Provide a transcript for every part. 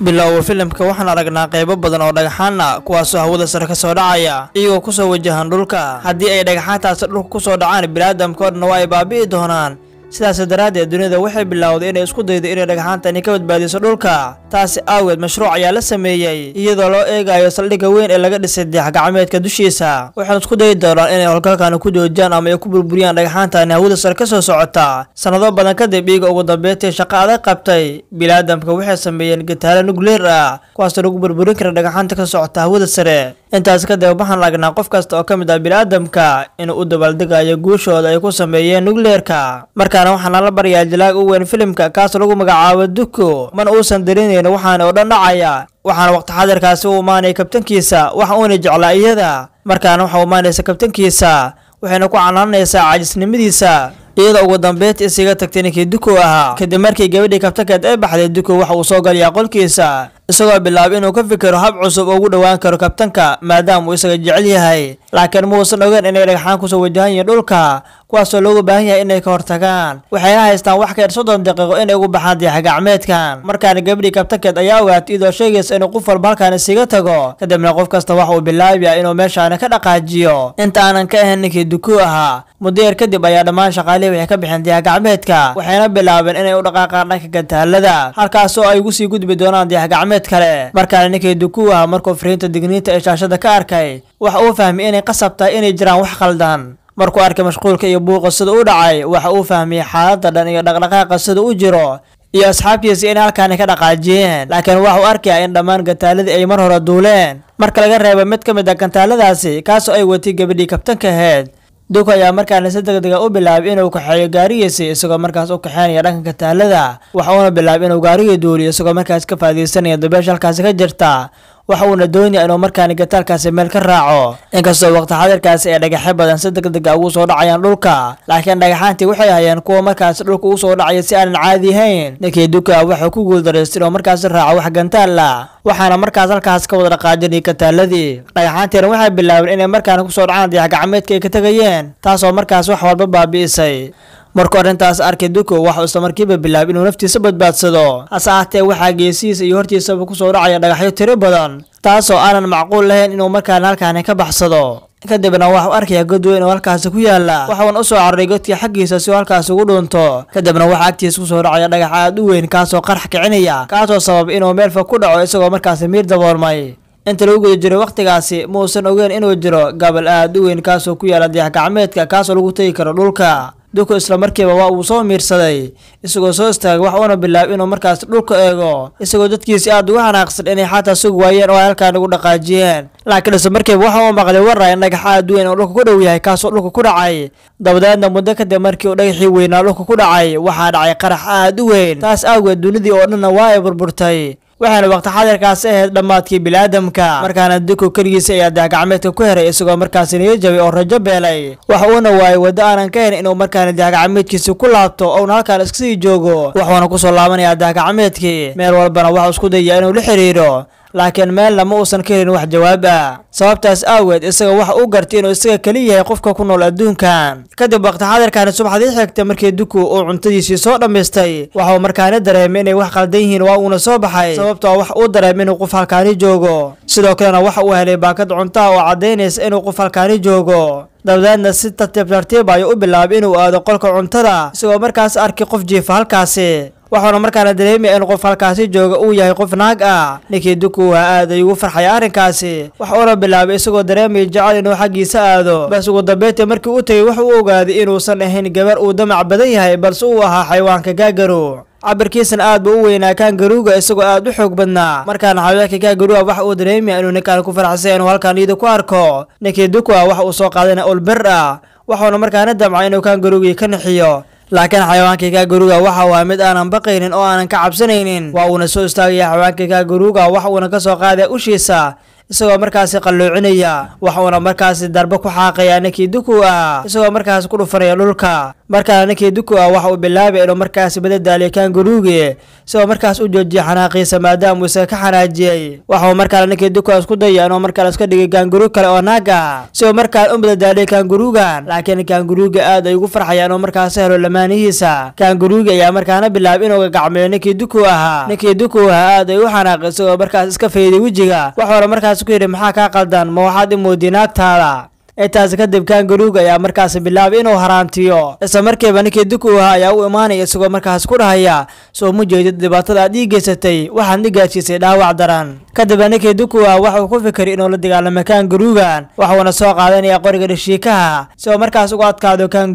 bilowga filimka waxaan aragnaa qaybo badan oo dhagxaan ah kuwaasoo hawada sare ka soo dhacaya iyagoo kusoo wajahan dhulka haddii ay dhagaxaantaasi dhulka ku soo dhacaan biniaadamka oo dhan waa ay baabi'i doonaan sidaas daraaddeed dunida waxay bilowday inay isku daydo inay dhagxaantani ka badbaadiso dhulka taasi aaweed mashruuc ayaa la sameeyey iyadoo loo eegayo saldhigga weyn ee laga dhisay dayax-gacmeedka dushiisa waxaan isku dayi doonaan inay holkalkana ku joojiyaan ama ay ku burburiyaan dhagaxaantaani hawada sare ka soo socota sanado badan kadib iiga ugu dambeyntii shaqo adag qabtay bilaadamka waxay sameeyeen gitaaro nukleer ah kuwaasoo lagu burburin kara dhagxaanta ka socota hawada sare intaas kadib waxaan lagnaa qof kasta oo ka mid ah biniaadamka inuu u dabaaldegayo guushooda ay ku sameeyeen nukleerka markaana waxaa nala baryaa jilaag u weyn filimka kaasoo lagu magacaabo duku mana uusan darin laakiin waxaana oo dhan dhacaya waxaana waqti xadirkaasi u imaanaya kabtankiisa wax uuna jeclaa iyada markaana waxa imaanaysa kabtankiisa waxayna ku canaanaysaa caajisnimadiisa iyadoo ugu dambeynta isaga tagtay ninkii duko ahaa kadib markii gabadhii kabtankeed ay baxday duko waxa uu soo galayaa qolkiisa isagoo bilaabay inuu ka fikiro hab cusub oo ugu dhowaan karo kabtanka maadaama uu isaga jecel yahay laakiin muusan ogeen inay dhagxaan kusoo wajahan yihiin dhulka kuwaasoo loogu baahan yahay inay ka hortagaan waxayna haystaan wax ka yar soddon daqiiqo inay ugu baxaan diyaxa gacmeedkan markaana gabadhii kabtankeed ayaa ogaatay iyadoo sheegaysa inuu qof walba halkaan isaga tago kadibna qof kasta waxa uu bilaabiya inuu meeshaana ka dhaqaajiyo inta aanan ka ahayn ninkii dukuu ahaa muddo yar kadib ayaa dhammaan shaqaalihii waxay ka bixeen diyaxa gacmeedka waxayna bilaabeen inay u dhaqaaqaan dhanka gantaalada halkaas ay ugu sii gudbi doonaan diyaxa gacmeed mid kale markaana ninkii duku ah markuu fariinta digniinta ee shaashada ka arkay waxa uu fahmay inay qasab inay jiraan wax khaldan markuu arkay mashquulka iyo buuqa sida u dhacay waxa uu fahmiyey xaaladda dhan iyo dhaqdhaqaaqa sida u jiro iyo asxaabtiisa inay halkaani ka dhaqaajiyeen laakiin waxa uu arkaya in dhammaan gantaaladii ay mar hore duuleen marka laga reebo mid ka mid a ah gantaaladaasi kaasoo ay watay gabadhii kabtanka aheyd duk ayaa markaana si degdega ah u bilaabay inuu kaxeeyo gaarigiisa isagoo markaas u kaxeynaya dhankanka taallada waxa uuna bilaabay inuu gaarigii duuliyo isagoo markaas ka faa'iidaysanaya dabeesh halkaasi ka jirta waxa uuna doonayaa inuu markaani gitaalkaasi meel ka raaco inkastoo waqti xadirkaasi ee dhagaxyo badan si degdega ah ugu soo dhacayaan dhulka laakiin dhagaxaantii waxay hayeen kuwa markaasi dhulka ugu soo dhacaya si aanan caadi ahayn ninkii duka waxau ku guuldaraystay inuu markaasi raaco wax gantaalla ah, waxaana markaas halkaas ka wada dhaqaajinay kataaladii dhagaxaantiina waxay bilaabeen inay markaani kusoo dhacaan dayax gacmeedka ay ka tegayeen taasoo markaas wax walba baabi'isay markuu arrintaas arkay duko waxa uusa markiiba bilaab inuu naftiisa badbaadsado hase ahaatee waxaa geesihiisa iyo hortiisaba ku soo dhacaya dhagaxyo tiro badan taasoo aanan macquul lahayn inuu markaan halkaani ka baxsado kadibna waxau arkaya god weyn oo halkaasi ku yaalla waxauna usoo soo cararay godkii xaggiisa si uu halkaasi ugu dhuunto kadibna waxaa agtiisa ku soo dhacaya dhagax aad u weyn kaasoo qarax kicinaya kaasoo sabab inuu meel fog ku dhaco isagoo markaasi miir daboolmay inta lagu guda jiray wakhtigaasi muusan uusan ogeyn inuu jiro gabal aad u weyn kaasoo ku yaala dayax gacmeedka kaasoo lagu tegi karo dhulka duku isla markiiba waa uu soo miirsaday isagoo soo istaagay wax uuna bilaab inuu markaas dhulka eego isagoo dadkiisi aada ugu hanaaqsan inay xataa sug waayeen oo ay halkaa nagu dhaqaajiyeen laakiin isla markiiba waxa uu maqlay warraa in dhagax aad weyn oo dhulka ku dhow yahay kaasoo dhulka ku dhacay dabadeedna muddo kadib markii uu dhagaxii weynaa dhulka ku dhacay waxaa dhacay qarax aad u weyn taas aageed dunidii oo dhanna waa ay burburtay waxaana waqti xadirkaasi ahayd dhammaadkii biniaadamka markaana duku keligiisa ayaa dahgacmeedka ku heray isagoo markaasi niyo jabay oo rajo beelay waxa uuna waayay waddo aanan ka hayn inuu markaana dahgacmeedkiisi ku laabto ouna halkaan iskasii joogo waxuuna soo laabanayaa dahgacmeedkii meel walbana waxuu isku dayaya inuu la xiriiro laakiin maalna ma uusan ka helin wax jawaab ah sababtaas aaweed isaga wax uu gartay inuu isaga keliya yahay qofka ku nool adduunkan kadib waqtixadirkani subaxdii xigta markii duku uu cuntadiisii soo dhammaystay waxa uu markaana dareemay inay wax qaldan yihiin waa uuna soo baxay sababtoo ah wax uu dareemay inuu qof halkaani joogo sidoo kalena waxa uu helay baakad cuntaha oo caddaynaysa inuu qof halkaani joogo dabadeedna si tartiib tartiib ayuu u bilaabay inuu aado qolka cuntada isagoo markaas arkay qof jiifa halkaasi waxaana markaana dareemaya in qof halkaasi jooga uu yahay qof naag ah ninkii duku waa aad ay ugu farxay arrinkaasi wax uuna bilaabay isagoo dareemaya jecel inuu xaggiisa aado balse ugu dambeyntii markii u tegay wuxuu uu ogaaday inuusan ahayn gabar uu damac badan yahay balse uu ahaa xayawaanka gaagaru cabirkiisana aad buu u weynaa kaan isagoo aad u xoog badnaa markaana xayawaanka kaagaruuga waxa uu dareemaya inuu ninkaan ku faraxsay inuu halkan iyada ku arko ninkii duku ah waxa uu soo qaadayna ulbir ah waxauna markaana damcay inuu kaan ka nixiyo laakiin xayawaankayga garuuga waxa waa mid aanan baqaynin oo aanan ka cabsanaynin waa uuna soo istaagaya xayawaankaga garuuga wax uuna ka soo qaadaya ushiisa isagoo markaasi qalloocinaya waxuuna markaasi darbo ku xaaqaya ninkii duku ah isagoo markaasi ku dhufanaya dhulka markaana ninkii duku ah waxa uu bilaabay inuu markaasi badadaaliyo kaan isagoo markaas u joojiya xanaaqiisa maadaama isaga ka xanaajiyey waxauu markaale ninkii duku ah isku daya inuu markaale iska dhigay gaanguruug kale oo naag ah isagoo markaale u badadaaliyo kaanguruugan laakiin kaanguruuga aad ay ugu farxaya inuu markaasi helo lamaanihiisa kaanguruugi ayaa markaana bilaabay inuu gagacmeeyo ninkii duku ahaa ninkii duku ahaa aad ay u xanaaqay isagoo markaas iska fayday wejiga waxuuna markaas markaas ku yidhi maxaa kaa qaldan ma waxaad i naagtaada intaas kadib kaan ayaa markaasi bilaabay inuu haraantiyo isla markiiba ninkii duk ahaa ayaa u imaanaya isagoo markaas ku dhahaya soo ma jeedid dhibaatada aad ii geysatay waxaad i dhaawac daran kadibna ninkii duk u ah waxuu ku fikiray inuu la dagaalamo kaan garuugan waxuuna soo qaadanaya qoriga dhashiikaha si uu markaas ugu adkaado kaan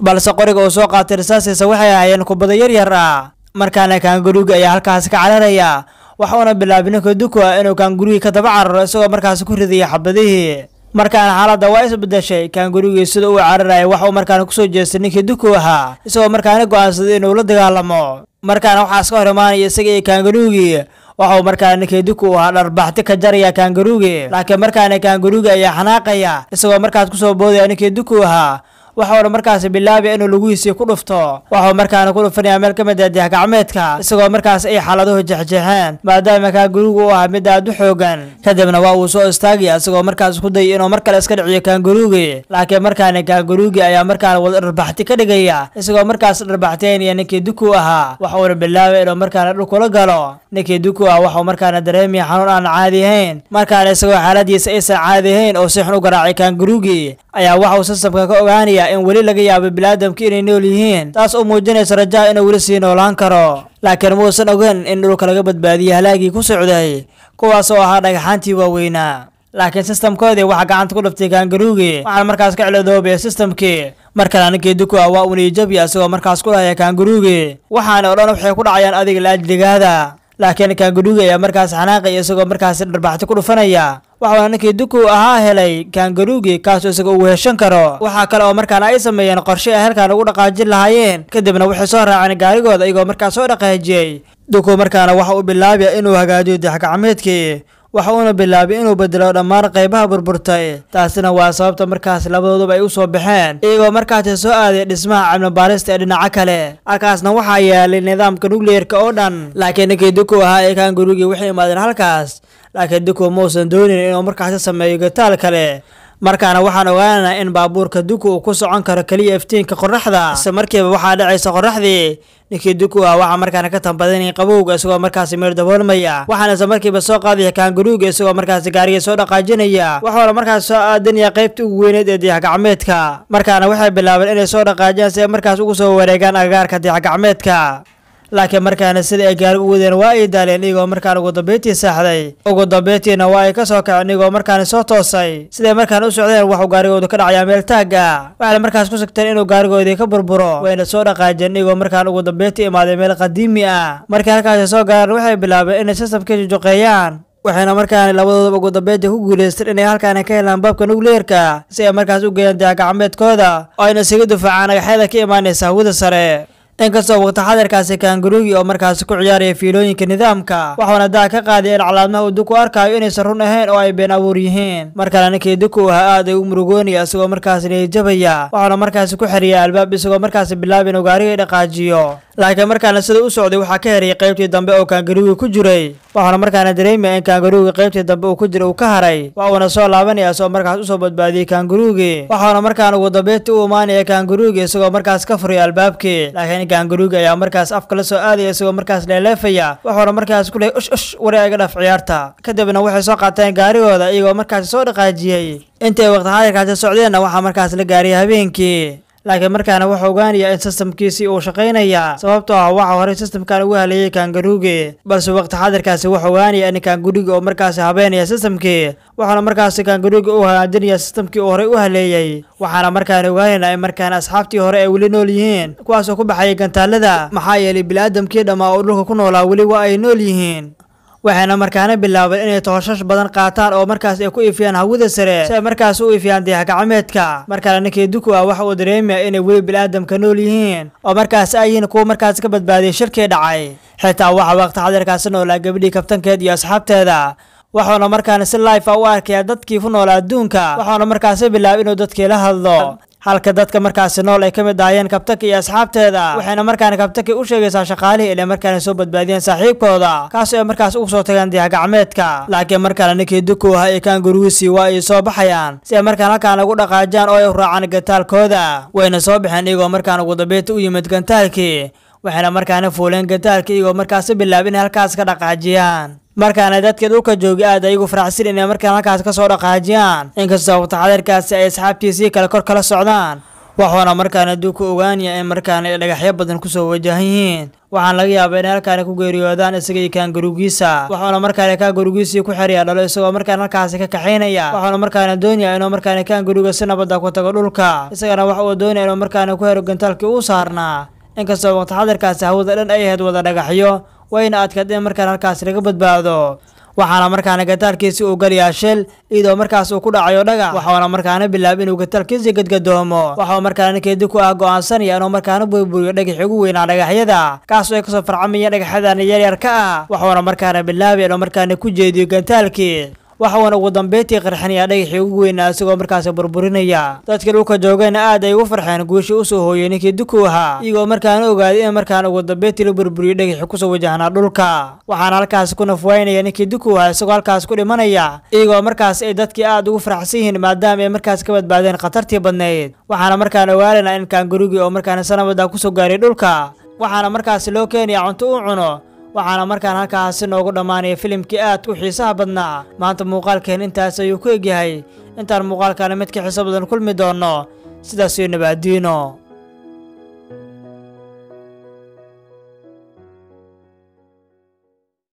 balse qoriga uu soo qaatay rasaasiisa waxay ahaayeen kubado yar yar ah markaana kaan ayaa halkaasi ka cararaya waxuuna bilaabina kaduka ah inuu kaangurigii ka daba cararo isagoo markaas ku ridaya xabadihii markaan xaaladda waa isbedeshay kaangurigii sida uu cararayay waxauu markaana kusoo jeestay ninkii duku aha isagoo markaana go'aansaday inuu la dagaalamo markaana waxaa iska hor imaanaya isaga iyo kaangarugii waxau markaan keeduku u ahaa dharbaxti ka jaraya kaangaruugi laakiin markaana kaangaruugi ayaa xanaaqaya isagoo markaas kusoo boodaya ninkii duku ahaa waxauna markaasi bilaabaya inuu lugihiisii ku dhufto waxau markaana ku dhufanaya meel ka mid ah gacmeedka isagoo markaas ay xaaladuhu jexjeexeen maadaama kaa gurigu u ah mid aad u xoogan kadibna waa uu soo istaagaya isagoo markaas ku dayay inuu mar kale iska dhiciyo kaanguruugi laakiin markaana kaanguruugi ayaa markaana wada dharbaxti ka dhigaya isagoo markaas dharbaxteen iyo ninkii duku ahaa waxauna bilaabay inuu markaana dhul kula galo ninkii duku ah waxau markaana dareemaya xanuun aan caadi ahayn markaana isagoo xaaladiisa aysan caadi ahayn oo si xun u garaacay kaanguruugi ayaa waxa uu sasabka ka ogaanayaa in weli laga yaabo biniaadamka inay nool yihiin taas oo muujinaysa rajaha inuu weli sii noolaan karo laakiin muusan ogeyn in dhulka laga badbaadiyey halaagii ku socday kuwaas oo ahaa dhagaxaantii waaweynaa laakiin sistamkoodii waxaa gacanta ku dhiftay kaangaruugii waxaan markaas ka cilodoobaya sistamkii mar kale ninkii dukuah waa uunii jabya isagoo markaas ku dhahaya kaangaruugii waxaana oo dhan waxay ku dhacayaan adiga la ajligaada laakiin kaangaruugi ayaa markaas xanaaqaya isagoo markaasi dharbaxti ku dhufanaya waxauna ninkii dukow ahaa helay kaangaruugii kaasoo isaga uu heeshan karo waxaa kale oo markaana ay sameeyeen qorshe ay halkaan ugu dhaqaajin lahaayeen kadibna waxay soo raaceen gaarigooda iyagoo markaa soo dhaqaajiyey duku markaana waxa uu bilaabaya inuu hagaajiyo daxgacmeedkii waxa uuna bilaabay inuu bedelo dhammaan qaybaha burburtay taasina waa sababta markaas labadooduba ay u soo baxeen iyagoo markaasi soo aaday dhismaha camlibaarista ee dhinaca kale halkaasna waxaa yaalay nidaamka nucliyerka oo dhan laakiin ninkii dukow ahaa ee kaan waxay imaadeen halkaas laakiin duko mausan doonayn inuu markaasi sameeyo gataal kale markaana waxaan ogaanaynaa in baabuurka duku uu ku socon karo keliya iftiinka qoraxda se markiiba waxaa dhacaysa qoraxdii ninkii duku ah waxaa markaana ka tanbadinay qabowga isagoo markaasi meel daboolmaya waxaana se markiiba soo qaadaya kaangaruuga isagoo markaasi gaariga soo dhaqaajinaya wuxuuna markaasi soo aadanaya qaybta ugu weyneed ee diyaxgacmeedka markaana waxay bilaabeen inay soo dhaqaajiyaan si ay markaas ugu soo wareegaan agagaarka diyaxgacmeedka laakiin markaana sida ay gaari u wadeen waa ay daaleen iyagoo markaan ugu dambeyntii saaxday ugu dambeyntiina waa ay ka soo kaceen iyagoo markaani soo toosay siday markaan u socdeen waxuu gaarigoodu ka dhacayaa meel taagga waxayna markaas ku sigteen inuu gaarigoodii ka burburo wayna soo dhaqaajeen iyagoo markaan ugu dambeyntii imaaday meel qadiimi ah markii halkaasi soo gaareen waxay bilaabeen inay sistamkii jujuqeeyaan waxayna markaani labadoodaba ugu dambeyntii ku guulaysteen inay halkaani ka helaan baabka nukleerka si ay markaas u geeyaan dayacgacmeedkooda oo ayna isaga dufaacaan agaxyada ka imaanaysa hawada sare inkastoo waqtixadirkaasi kaanguruugi oo markaasi ku ciyaaraya fiilooyinka nidaamka waxuuna daa ka qaaday in calaamaha uu duku arkaayo inaysan run ahayn oo ay been abuur yihiin mar kale ninkii duku ahaa aad ay u murugoonaya isagoo markaasi niyajabaya waxaana markaasi ku xeriyay albaab isagoo markaasi bilaab inuu dhaqaajiyo laakiin markaana sida u socday waxaa ka herayay qaybtii dambe oo kaangaruuga ku jiray waxaana markaana dareemaya in kaangaruuga qaybtii dambe uu ku jira uu ka haray wax uuna soo laabanaya isagoo markaas usoo badbaadiyey kaangaruugii waxaana markaan ugu dambeyntii u imaanaya kaangaruugii isagoo markaas ka furaya albaabkii laakiin kaangaruugi ayaa markaas afka la soo aadaya isagoo markaas leeleefaya waxuuna markaas ku leeyay ush ush waree iga dhaf ciyaarta kadibna waxay soo qaateen gaarigooda iyagoo markaas soo dhaqaajiyey intii waqti xaadirkaasi socdeenna waxaa markaas la gaariyay habeenkii laakiin markaana wuxuu ogaanaya in sistamkiisii uu shaqaynayaa sababtoo ah waxa horey sistamkan uga haleeyay kaangaruuge balse waqti xadarkaasi wuxuu ogaanaya in kaangaruuga oo markaasi habeenaya sistamkii waxaana markaasi kaangaruuga uu hagaajinaya sistamkii uu horey u haleeyey waxaana markaana ogaanaynaa in markaana asxaabtii hore ay weli nool yihiin kuwaasoo ku baxayay gantaalada maxaa yeelay bili aadamkii dhammaa oo dhulka ku noolaa weli waa ay nool yihiin waxayna markaana bilaabeen inay tohoshash badan qaataan oo markaas ay ku ifiyaan hawada sare si ay markaas u ifiyaan diyax gacmeedka mar ninkii duku ah waxa uu dareemaya inay weli bil'aadamka nool yihiin oo markaas ay kuwa markaas ka badbaadiyay shirkii dhacay xitaa waxaa waqti xadirkaasi noolaa gabadhii kabtankeed iyo asxaabteeda waxuuna markaana si life a ah u arkaya dadkii ku noolaa adduunka waxuuna markaasi bilaabay inuu dadkii la hadlo halka dadka markaasi nool ay ka mid ahaayeen kabtaki iyo asxaabteeda waxayna markaana kabtaki u sheegaysaa shaqaalihii ilay markaana soo badbaadiyeen saaxiibkooda kaasoo ay markaas ugu soo tageen gacmeedka laakiin markale ninkii duku ahaa ekaan gurwiisii waa ay soo baxayaan si ay markaan halkaana ugu dhaqaajaan oo ay u raacaan gantaalkooda wayna soo baxeen iyagoo markaan ugu dambeynta u yimid gantaalkii waxayna markaana fuuleen gantaalka iyagoo markaasi bilaabin halkaas ka dhaqaajiyaan markaana dadka dhulka jooga aad ayagu faraxsan inay markaan halkaas kasoo dhaqaajiyaan inkastoo waqtaxadeerkaasi ay asxaabtiisii kale kor kala socdaan waxuuna markaana duuka ogaanaya in markaana ay dhagaxyo badan kusoo wajahan yihiin waxaana laga yaabaa inay halkaana ku geeriyoodaan isagii kaan garugiisa waxuuna markaana kaan ku xeriya dhalo isagoo markaan halkaasi ka kaxaynaya waxuuna markaana doonayaa inuu markaana kaan si nabada ah ku tago dhulka isagana wax uu doonaya inuu markaana ku hero gantaalkii uu saarnaa inkastoo waqti xadirkaasi hawada dhan ay ahayd wada dhagaxyo wayna adkayd in markaan halkaas laga badbaado waxaana markaana gataalkiisi uu galayaa shil iyadoo markaas uu ku dhacayo dhagax waxauna markaana bilaabay inuu gataalkiisi gadgadoomo waxauu markaana ninkeedii ku ah go'aansanaya inuu markaana burburiyo dhagaxi ugu weynaa dhagaxyada kaasoo ay kasoo farcamayeen dhagaxyadan yaryar ka ah waxauna markaana bilaabaya inuu markaana ku jeediyo gataalkii waxauuna ugu dambeyntii qarxan yaa dhagaxii ugu weynaa isagoo markaas burburinaya dadka dhulka joogayna aad ay ugu farxeen guushii u soo hooyey ninkii duku ahaa iyagoo markaana ogaaday in markaan ugu dambeyntii la burburiyey dhagaxii kusoo wajahnaa dhulka waxaana halkaas ku nafwaynaya ninkii duku ahaa isagoo halkaas ku dhimanaya iyagoo markaas ay dadkii aad ugu faraxsan yihiin maadaama ay markaas ka badbaadeen khatartii badnayd waxaana markaan ogaalaynaa in kaangurigii oo markaana sanabada kusoo gaaray dhulka waxaana markaas loo keenayaa cunto u cuno waxaana markaan halkaasi noogu dhammaanaya filimkii aad u xiisaha badnaa maanta muuqaalkeen intaas ayuu ku egyahay intaan muuqaalkaana midka xiiso badan kulmi doonno sidaas iyo nabaadiino